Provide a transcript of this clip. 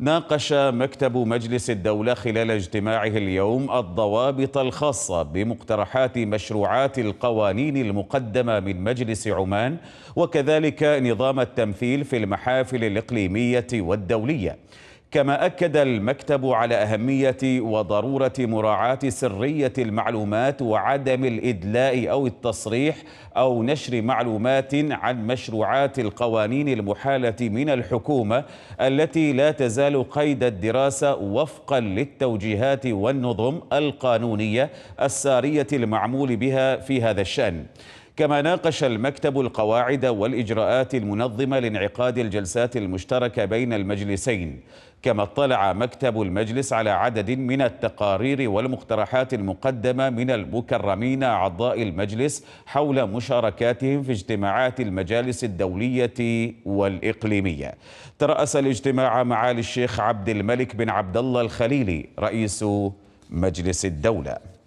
ناقش مكتب مجلس الدولة خلال اجتماعه اليوم الضوابط الخاصة بمقترحات مشروعات القوانين المقدمة من مجلس عمان وكذلك نظام التمثيل في المحافل الإقليمية والدولية كما أكد المكتب على أهمية وضرورة مراعاة سرية المعلومات وعدم الإدلاء أو التصريح أو نشر معلومات عن مشروعات القوانين المحالة من الحكومة التي لا تزال قيد الدراسة وفقا للتوجيهات والنظم القانونية السارية المعمول بها في هذا الشأن كما ناقش المكتب القواعد والإجراءات المنظمة لانعقاد الجلسات المشتركة بين المجلسين كما اطلع مكتب المجلس على عدد من التقارير والمقترحات المقدمة من المكرمين أعضاء المجلس حول مشاركاتهم في اجتماعات المجالس الدولية والإقليمية ترأس الاجتماع معالي الشيخ عبد الملك بن عبد الله الخليلي رئيس مجلس الدولة